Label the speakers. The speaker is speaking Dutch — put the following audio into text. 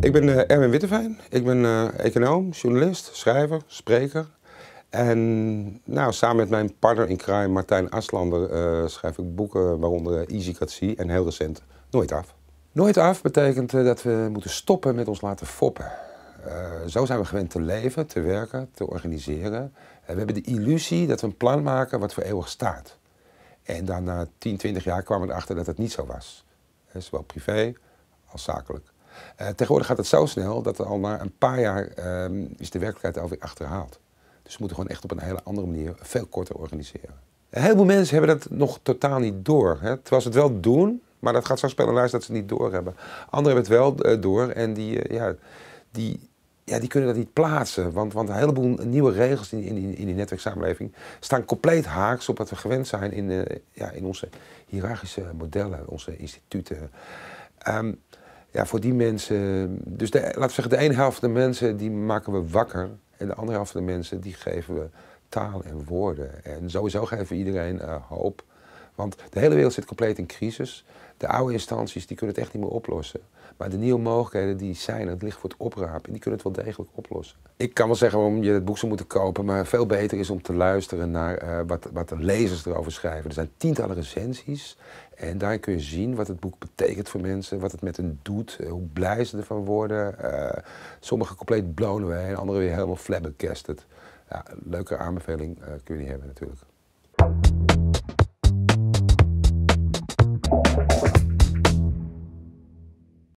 Speaker 1: Ik ben eh, Erwin Witteveen. Ik ben eh, econoom, journalist, schrijver, spreker. En nou, samen met mijn partner in crime, Martijn Aslander, eh, schrijf ik boeken, waaronder Easy Cut See en heel recent Nooit Af. Nooit Af betekent dat we moeten stoppen met ons laten foppen. zo zijn we gewend te leven, te werken, te organiseren. we hebben de illusie dat we een plan maken wat voor eeuwig staat. En dan na 10, 20 jaar kwamen we erachter dat het niet zo was. Zowel privé als zakelijk. Eh, tegenwoordig gaat het zo snel dat er al na een paar jaar ehm, is de werkelijkheid alweer achterhaald. Dus we moeten gewoon echt op een hele andere manier veel korter organiseren. Een heleboel mensen hebben dat nog totaal niet door. Hè? Terwijl ze het wel doen, maar dat gaat zo spelenlijst dat ze het niet door hebben. Anderen hebben het wel eh, door en die, eh, ja, die, ja, die kunnen dat niet plaatsen. Want, want een heleboel nieuwe regels in, in, in die netwerksamenleving staan compleet haaks op wat we gewend zijn in, ja, in onze hiërarchische modellen, onze instituten. Ehm, ja, voor die mensen. Dus laten we zeggen, de ene helft van de mensen die maken we wakker. En de andere helft van de mensen die geven we taal en woorden. En sowieso geven we iedereen eh, hoop. Want de hele wereld zit compleet in crisis. De oude instanties die kunnen het echt niet meer oplossen. Maar de nieuwe mogelijkheden die zijn, het ligt voor het oprapen, die kunnen het wel degelijk oplossen. Ik kan wel zeggen waarom je het boek zou moeten kopen, maar veel beter is om te luisteren naar eh, wat, wat de lezers erover schrijven. Er zijn tientallen recensies en daarin kun je zien wat het boek betekent voor mensen, wat het met hen doet, eh, hoe blij ze ervan worden. Uh, eh, sommigen compleet blown away en anderen weer helemaal flabbergasted. Ja, leuke aanbeveling uh, kun je niet hebben natuurlijk.